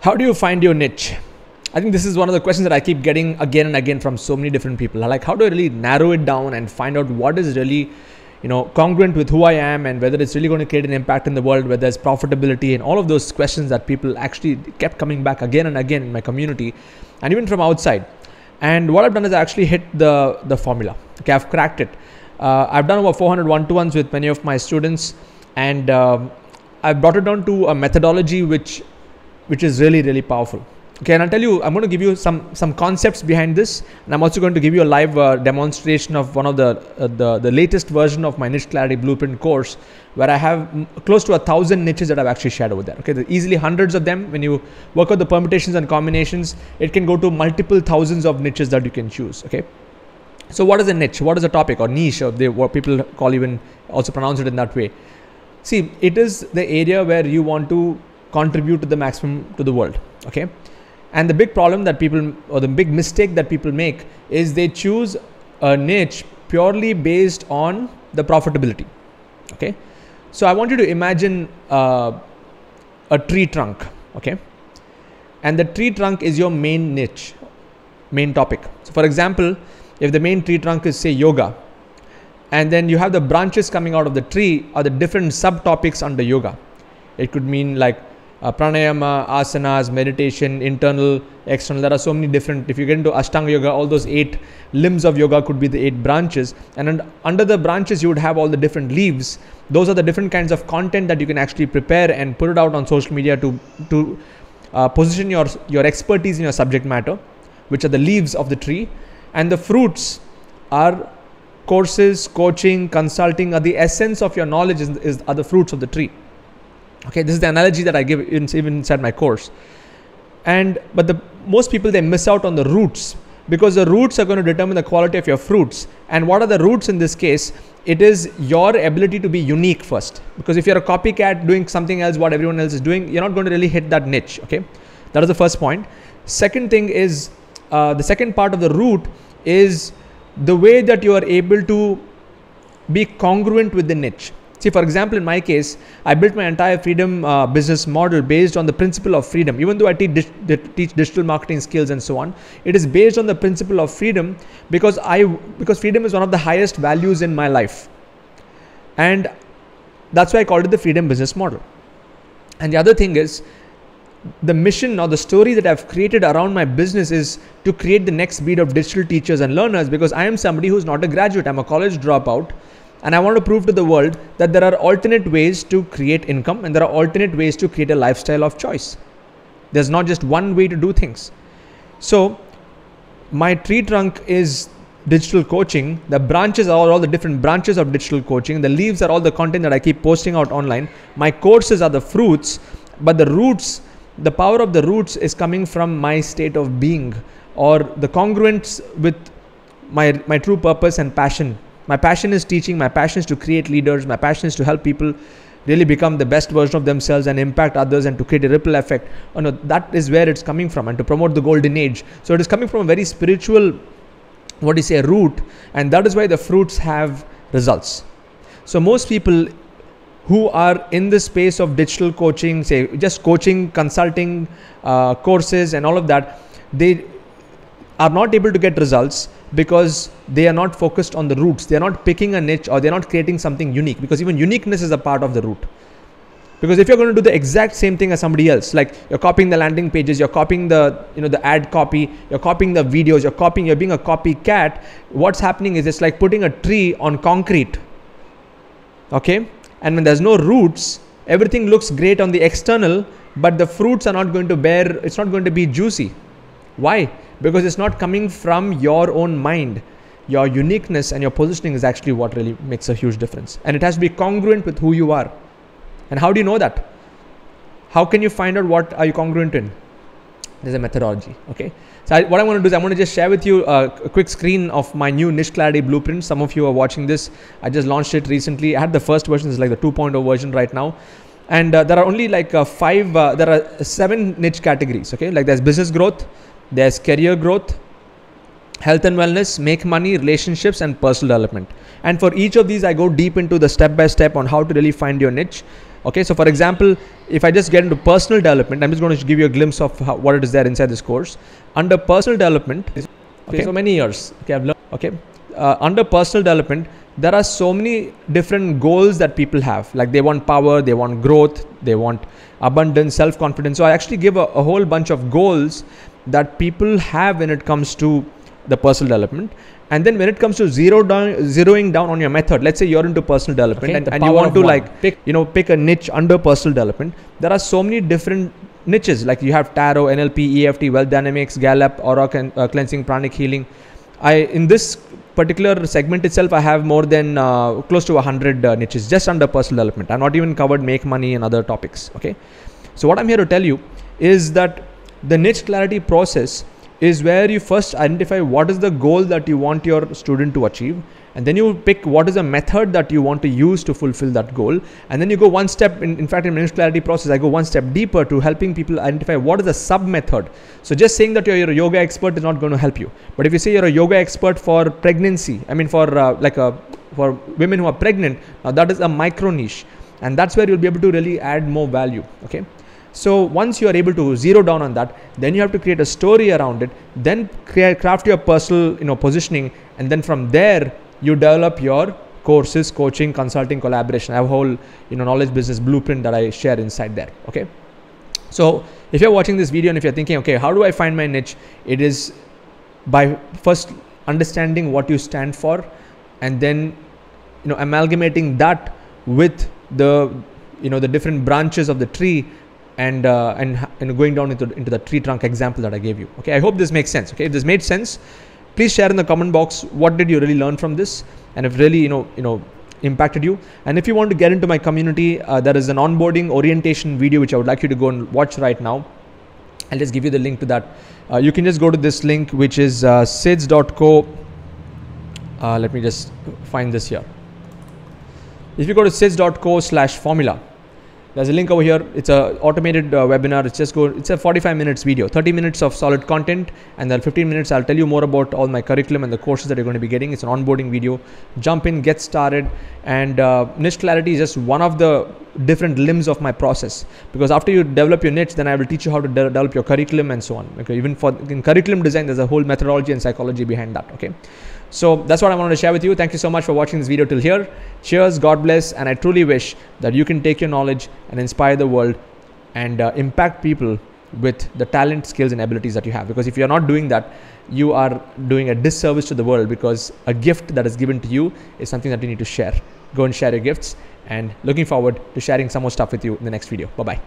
How do you find your niche? I think this is one of the questions that I keep getting again and again from so many different people. Like, how do I really narrow it down and find out what is really, you know, congruent with who I am and whether it's really going to create an impact in the world, whether there's profitability and all of those questions that people actually kept coming back again and again in my community and even from outside. And what I've done is I actually hit the, the formula. Okay, I've cracked it. Uh, I've done over 400 one-to-ones with many of my students and um, I've brought it down to a methodology which which is really, really powerful. Okay, and I'll tell you, I'm going to give you some some concepts behind this, and I'm also going to give you a live uh, demonstration of one of the, uh, the the latest version of my niche clarity blueprint course, where I have close to a thousand niches that I've actually shared over there. Okay, easily hundreds of them. When you work out the permutations and combinations, it can go to multiple thousands of niches that you can choose. Okay, so what is a niche? What is a topic or niche? Or they what people call even also pronounce it in that way. See, it is the area where you want to contribute to the maximum to the world okay and the big problem that people or the big mistake that people make is they choose a niche purely based on the profitability okay so i want you to imagine uh, a tree trunk okay and the tree trunk is your main niche main topic so for example if the main tree trunk is say yoga and then you have the branches coming out of the tree are the different subtopics under yoga it could mean like uh, pranayama, asanas, meditation, internal, external. There are so many different. If you get into Ashtanga Yoga, all those eight limbs of yoga could be the eight branches. And under the branches, you would have all the different leaves. Those are the different kinds of content that you can actually prepare and put it out on social media to to uh, position your your expertise in your subject matter, which are the leaves of the tree, and the fruits are courses, coaching, consulting are the essence of your knowledge is, is are the fruits of the tree okay this is the analogy that i give in, even inside my course and but the most people they miss out on the roots because the roots are going to determine the quality of your fruits and what are the roots in this case it is your ability to be unique first because if you're a copycat doing something else what everyone else is doing you're not going to really hit that niche okay that is the first point second thing is uh, the second part of the root is the way that you are able to be congruent with the niche See, for example, in my case, I built my entire freedom uh, business model based on the principle of freedom. Even though I teach, teach digital marketing skills and so on, it is based on the principle of freedom because I because freedom is one of the highest values in my life, and that's why I called it the freedom business model. And the other thing is the mission or the story that I've created around my business is to create the next breed of digital teachers and learners because I am somebody who's not a graduate. I'm a college dropout and I want to prove to the world that there are alternate ways to create income and there are alternate ways to create a lifestyle of choice. There's not just one way to do things. So, my tree trunk is digital coaching. The branches are all the different branches of digital coaching. The leaves are all the content that I keep posting out online. My courses are the fruits, but the roots, the power of the roots is coming from my state of being or the congruence with my, my true purpose and passion my passion is teaching my passion is to create leaders my passion is to help people really become the best version of themselves and impact others and to create a ripple effect oh no that is where it's coming from and to promote the golden age so it is coming from a very spiritual what do you say root and that is why the fruits have results so most people who are in the space of digital coaching say just coaching consulting uh, courses and all of that they are not able to get results because they are not focused on the roots. They are not picking a niche or they're not creating something unique because even uniqueness is a part of the root. Because if you're going to do the exact same thing as somebody else, like you're copying the landing pages, you're copying the you know the ad copy, you're copying the videos, you're copying, you're being a copycat, what's happening is it's like putting a tree on concrete. Okay? And when there's no roots, everything looks great on the external, but the fruits are not going to bear, it's not going to be juicy. Why? because it's not coming from your own mind your uniqueness and your positioning is actually what really makes a huge difference and it has to be congruent with who you are and how do you know that how can you find out what are you congruent in there's a methodology okay so I, what i want to do is i want to just share with you a, a, quick screen of my new niche clarity blueprint some of you are watching this i just launched it recently i had the first version It's like the 2.0 version right now and uh, there are only like uh, five uh, there are seven niche categories okay like there's business growth there's career growth health and wellness make money relationships and personal development and for each of these i go deep into the step by step on how to really find your niche okay so for example if i just get into personal development i'm just going to give you a glimpse of how, what it is there inside this course under personal development okay so many years okay i've learned okay uh, under personal development there are so many different goals that people have like they want power they want growth they want abundance self confidence so i actually give a, a whole bunch of goals that people have when it comes to the personal development and then when it comes to zero down zeroing down on your method let's say you're into personal development okay, and, and you want to one. like pick you know pick a niche under personal development there are so many different niches like you have tarot nlp eft wealth dynamics gallup aura uh, cleansing pranic healing i in this particular segment itself i have more than uh, close to 100 uh, niches just under personal development i am not even covered make money and other topics okay so what i'm here to tell you is that the niche clarity process is where you first identify what is the goal that you want your student to achieve and then you pick what is the method that you want to use to fulfill that goal and then you go one step in, in fact in niche clarity process i go one step deeper to helping people identify what is the sub method so just saying that you're, a yoga expert is not going to help you but if you say you're a yoga expert for pregnancy i mean for uh, like a for women who are pregnant now that is a micro niche and that's where you'll be able to really add more value okay so once you are able to zero down on that, then you have to create a story around it, then create, craft your personal you know, positioning, and then from there, you develop your courses, coaching, consulting, collaboration. I have a whole you know, knowledge business blueprint that I share inside there, okay? So if you're watching this video and if you're thinking, okay, how do I find my niche? It is by first understanding what you stand for and then you know amalgamating that with the you know the different branches of the tree and, uh, and, and going down into, into the tree trunk example that I gave you. Okay, I hope this makes sense. Okay, if this made sense, please share in the comment box what did you really learn from this and if really, you know, you know, impacted you. And if you want to get into my community, uh, there is an onboarding orientation video which I would like you to go and watch right now. I'll just give you the link to that. Uh, you can just go to this link, which is uh, sids.co. Uh, let me just find this here. If you go to sids.co slash formula, there's a link over here. It's a automated uh, webinar. It's just go. It's a 45 minutes video, 30 minutes of solid content, and then 15 minutes I'll tell you more about all my curriculum and the courses that you're going to be getting. It's an onboarding video. Jump in, get started, and uh, niche clarity is just one of the different limbs of my process because after you develop your niche then i will teach you how to de develop your curriculum and so on okay even for in curriculum design there's a whole methodology and psychology behind that okay so that's what I wanted to share with you. Thank you so much for watching this video till here. Cheers, God bless, and I truly wish that you can take your knowledge and inspire the world and uh, impact people with the talent, skills, and abilities that you have. Because if you're not doing that, you are doing a disservice to the world because a gift that is given to you is something that you need to share. Go and share your gifts, and looking forward to sharing some more stuff with you in the next video. Bye bye.